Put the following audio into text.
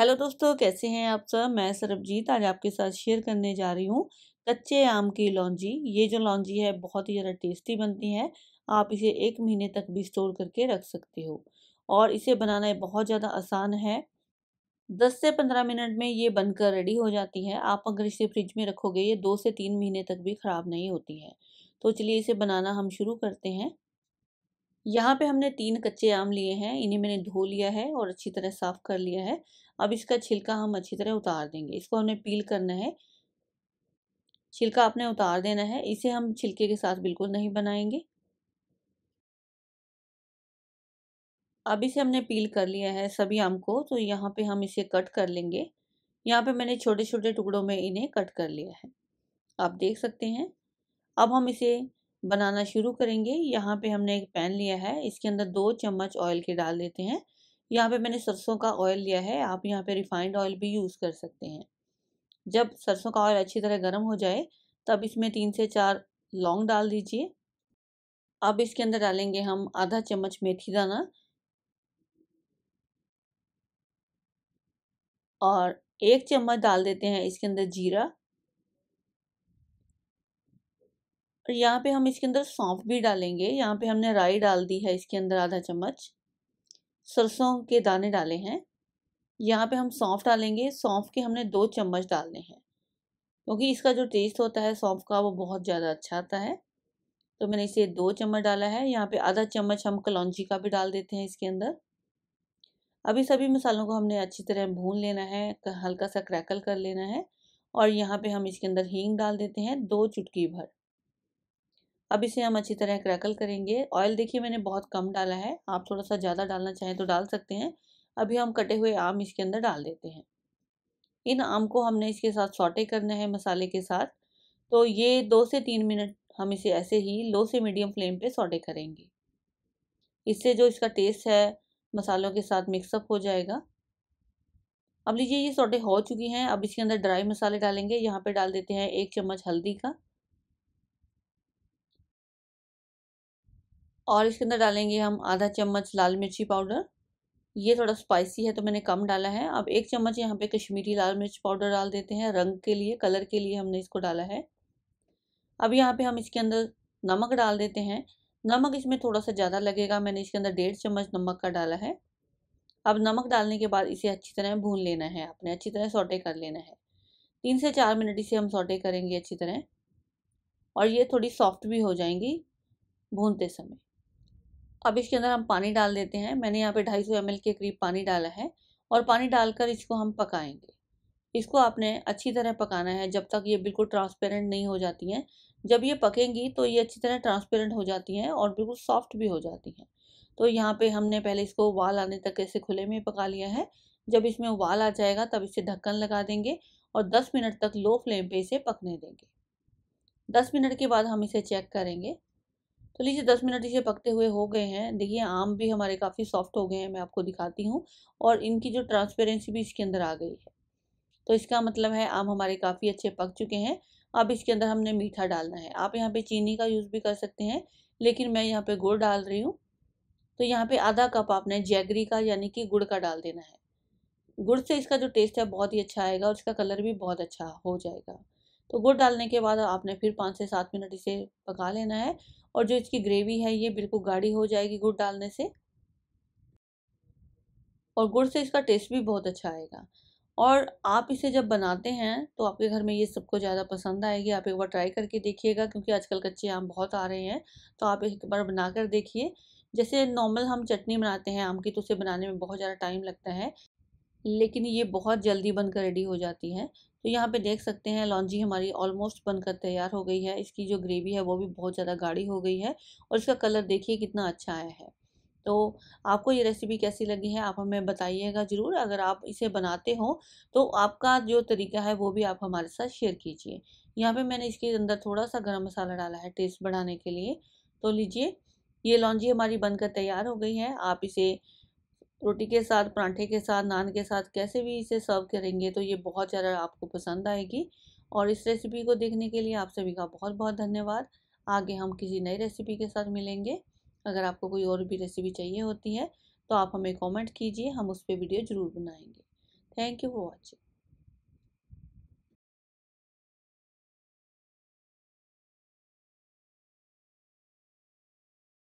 hello दोस्तों कैसे हैं आप सब मैं सरबजीत आज आपके साथ शेयर करने जा रही हूँ कच्चे आम की लौंजी ये जो लौंजी है बहुत ही ज़्यादा टेस्टी बनती है आप इसे एक महीने तक भी स्टोर करके रख सकते हो और इसे बनाना बहुत ज़्यादा आसान है दस से पंद्रह मिनट में ये बनकर रेडी हो जाती है आप अगर इसे फ्रिज में रखोगे ये दो से तीन महीने तक भी ख़राब नहीं होती है तो चलिए इसे बनाना हम शुरू करते हैं यहाँ पे हमने तीन कच्चे आम लिए हैं इन्हें मैंने धो लिया है और अच्छी तरह साफ़ कर लिया है अब इसका छिलका हम अच्छी तरह उतार देंगे इसको हमने पील करना है छिलका आपने उतार देना है इसे हम छिलके के साथ बिल्कुल नहीं बनाएंगे अब इसे हमने पील कर लिया है सभी आम को तो यहाँ पे हम इसे कट कर लेंगे यहाँ पे मैंने छोटे छोटे टुकड़ों में इन्हें कट कर लिया है आप देख सकते हैं अब हम इसे बनाना शुरू करेंगे यहाँ पे हमने एक पैन लिया है इसके अंदर दो चम्मच ऑयल के डाल देते हैं यहाँ पे मैंने सरसों का ऑयल लिया है आप यहाँ पे रिफाइंड ऑयल भी यूज़ कर सकते हैं जब सरसों का ऑयल अच्छी तरह गर्म हो जाए तब इसमें तीन से चार लौंग डाल दीजिए अब इसके अंदर डालेंगे हम आधा चम्मच मेथी दाना और एक चम्मच डाल देते हैं इसके अंदर जीरा और यहाँ पे हम इसके अंदर सौंफ भी डालेंगे यहाँ पे हमने राई डाल दी है इसके अंदर आधा चम्मच सरसों के दाने डाले हैं यहाँ पे हम सौंफ डालेंगे सौंफ के हमने दो चम्मच डालने हैं क्योंकि इसका जो टेस्ट होता है सौंफ का वो बहुत ज़्यादा अच्छा आता है तो मैंने इसे दो चम्मच डाला है यहाँ पे आधा चम्मच हम कलौजी का भी डाल देते हैं इसके अंदर अभी सभी मसालों को हमने अच्छी तरह भून लेना है हल्का सा क्रैकल कर लेना है और यहाँ पे हम इसके अंदर हींग डाल देते हैं दो चुटकी भर अब इसे हम अच्छी तरह क्रैकल करेंगे ऑयल देखिए मैंने बहुत कम डाला है आप थोड़ा सा ज़्यादा डालना चाहें तो डाल सकते हैं अभी हम कटे हुए आम इसके अंदर डाल देते हैं इन आम को हमने इसके साथ सॉटे करना है मसाले के साथ तो ये दो से तीन मिनट हम इसे ऐसे ही लो से मीडियम फ्लेम पे सॉटे करेंगे इससे जो इसका टेस्ट है मसालों के साथ मिक्सअप हो जाएगा अब लीजिए ये सॉटे हो चुकी हैं अब इसके अंदर ड्राई मसाले डालेंगे यहाँ पे डाल देते हैं एक चम्मच हल्दी का और इसके अंदर डालेंगे हम आधा चम्मच लाल मिर्ची पाउडर ये थोड़ा स्पाइसी है तो मैंने कम डाला है अब एक चम्मच यहाँ पे कश्मीरी लाल मिर्च पाउडर डाल देते हैं रंग के लिए कलर के लिए हमने इसको डाला है अब यहाँ पे हम इसके अंदर नमक डाल देते हैं नमक इसमें थोड़ा सा ज़्यादा लगेगा मैंने इसके अंदर डेढ़ चम्मच नमक का डाला है अब नमक डालने के बाद इसे अच्छी तरह भून लेना है आपने अच्छी तरह सोटे कर लेना है तीन से चार मिनट इसे हम सोटे करेंगे अच्छी तरह और ये थोड़ी सॉफ्ट भी हो जाएंगी भूनते समय अब इसके अंदर हम पानी डाल देते हैं मैंने यहाँ पे 250 ml के करीब पानी डाला है और पानी डालकर इसको हम पकाएंगे इसको आपने अच्छी तरह पकाना है जब तक ये बिल्कुल ट्रांसपेरेंट नहीं हो जाती हैं जब ये पकेंगी तो ये अच्छी तरह ट्रांसपेरेंट हो जाती हैं और बिल्कुल सॉफ्ट भी हो जाती हैं तो यहाँ पे हमने पहले इसको उबाल आने तक ऐसे खुले में पका लिया है जब इसमें उबाल आ जाएगा तब इसे ढक्कन लगा देंगे और दस मिनट तक लो फ्लेम पर इसे पकने देंगे दस मिनट के बाद हम इसे चेक करेंगे तो लीजिए दस मिनट इसे पकते हुए हो गए हैं देखिए आम भी हमारे काफ़ी सॉफ्ट हो गए हैं मैं आपको दिखाती हूँ और इनकी जो ट्रांसपेरेंसी भी इसके अंदर आ गई है तो इसका मतलब है आम हमारे काफ़ी अच्छे पक चुके हैं अब इसके अंदर हमने मीठा डालना है आप यहाँ पे चीनी का यूज़ भी कर सकते हैं लेकिन मैं यहाँ पे गुड़ डाल रही हूँ तो यहाँ पे आधा कप आपने जैगरी का यानी कि गुड़ का डाल देना है गुड़ से इसका जो टेस्ट है बहुत ही अच्छा आएगा और इसका कलर भी बहुत अच्छा हो जाएगा तो गुड़ डालने के बाद आपने फिर पाँच से सात मिनट इसे पका लेना है और जो इसकी ग्रेवी है ये बिल्कुल गाढ़ी हो जाएगी गुड़ डालने से और गुड़ से इसका टेस्ट भी बहुत अच्छा आएगा और आप इसे जब बनाते हैं तो आपके घर में ये सबको ज़्यादा पसंद आएगी आप एक बार ट्राई करके देखिएगा क्योंकि आजकल कच्चे आम बहुत आ रहे हैं तो आप एक बार बना कर देखिए जैसे नॉर्मल हम चटनी बनाते हैं आम की तो उसे बनाने में बहुत ज़्यादा टाइम लगता है लेकिन ये बहुत जल्दी बनकर रेडी हो जाती है तो यहाँ पे देख सकते हैं लॉन्जी हमारी ऑलमोस्ट बनकर तैयार हो गई है इसकी जो ग्रेवी है वो भी बहुत ज़्यादा गाढ़ी हो गई है और इसका कलर देखिए कितना अच्छा आया है तो आपको ये रेसिपी कैसी लगी है आप हमें बताइएगा ज़रूर अगर आप इसे बनाते हो तो आपका जो तरीका है वो भी आप हमारे साथ शेयर कीजिए यहाँ पे मैंने इसके अंदर थोड़ा सा गरम मसाला डाला है टेस्ट बढ़ाने के लिए तो लीजिए ये लॉन्जी हमारी बनकर तैयार हो गई है आप इसे रोटी के साथ परांठे के साथ नान के साथ कैसे भी इसे सर्व करेंगे तो ये बहुत ज़्यादा आपको पसंद आएगी और इस रेसिपी को देखने के लिए आप सभी का बहुत बहुत धन्यवाद आगे हम किसी नई रेसिपी के साथ मिलेंगे अगर आपको कोई और भी रेसिपी चाहिए होती है तो आप हमें कमेंट कीजिए हम उस पर वीडियो ज़रूर बनाएंगे थैंक यू फॉर वॉचिंग